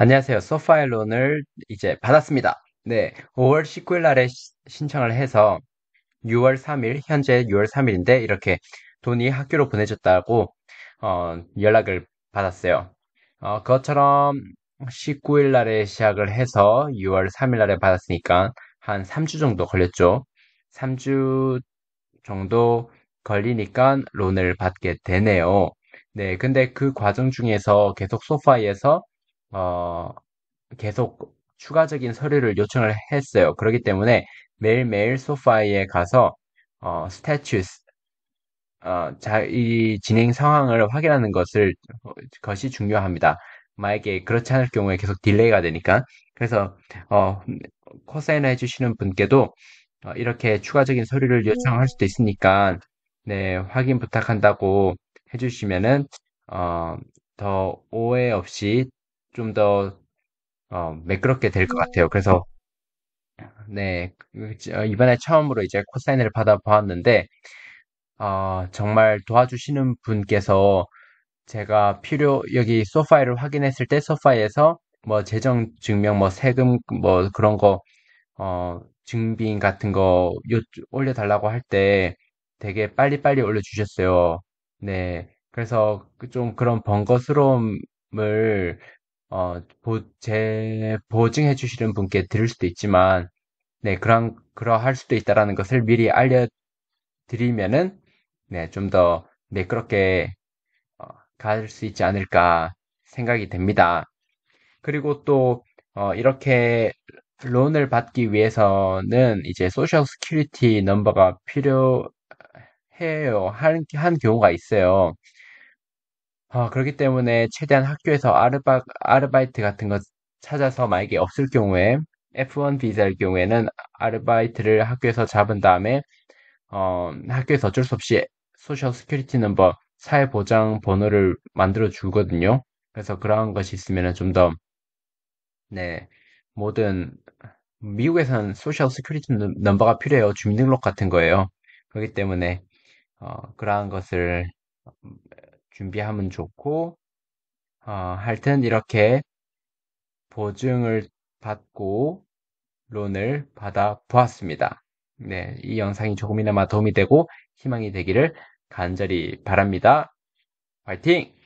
안녕하세요. 소파의론을 이제 받았습니다. 네, 5월 19일 날에 시, 신청을 해서 6월 3일, 현재 6월 3일인데 이렇게 돈이 학교로 보내졌다고 어, 연락을 받았어요. 어, 그것처럼 19일 날에 시작을 해서 6월 3일 날에 받았으니까 한 3주 정도 걸렸죠. 3주 정도 걸리니까 론을 받게 되네요. 네, 근데 그 과정 중에서 계속 소파에서 어, 계속 추가적인 서류를 요청을 했어요. 그렇기 때문에 매일매일 소파에 가서 어, 스태츄스 어, 자, 이 진행 상황을 확인하는 것을 어, 것이 중요합니다. 만약에 그렇지 않을 경우에 계속 딜레이가 되니까 그래서 어, 코사인을 해주시는 분께도 어, 이렇게 추가적인 서류를 네. 요청할 수도 있으니까 네 확인 부탁한다고 해주시면은 어, 더 오해 없이 좀 더, 어, 매끄럽게 될것 네. 같아요. 그래서, 네, 이번에 처음으로 이제 코사인을 받아보았는데, 어, 정말 도와주시는 분께서 제가 필요, 여기 소파이를 확인했을 때 소파에서 뭐 재정 증명, 뭐 세금, 뭐 그런 거, 어, 증빙 같은 거 요, 올려달라고 할 때 되게 빨리빨리 올려주셨어요. 네. 그래서 그 좀 그런 번거스러움을 어, 보, 제, 보증해 주시는 분께 드릴 수도 있지만, 네, 그런, 그러할 수도 있다라는 것을 미리 알려드리면은, 네, 좀 더 매끄럽게, 어, 갈 수 있지 않을까 생각이 됩니다. 그리고 또, 어, 이렇게 론을 받기 위해서는 이제 소셜 스큐리티 넘버가 필요해요. 한, 한 경우가 있어요. 어, 그렇기 때문에 최대한 학교에서 아르바, 아르바이트 같은 거 찾아서 만약에 없을 경우에 F1 비자일 경우에는 아르바이트를 학교에서 잡은 다음에 어, 학교에서 어쩔 수 없이 소셜 스큐리티 넘버 사회보장 번호를 만들어 주거든요. 그래서 그러한 것이 있으면 좀 더, 네, 모든, 미국에선 소셜 스큐리티 넘버가 필요해요. 주민등록 같은 거예요. 그렇기 때문에, 어, 그러한 것을 준비하면 좋고, 어, 하여튼 이렇게 보증을 받고 론을 받아 보았습니다. 네, 이 영상이 조금이나마 도움이 되고 희망이 되기를 간절히 바랍니다. 화이팅!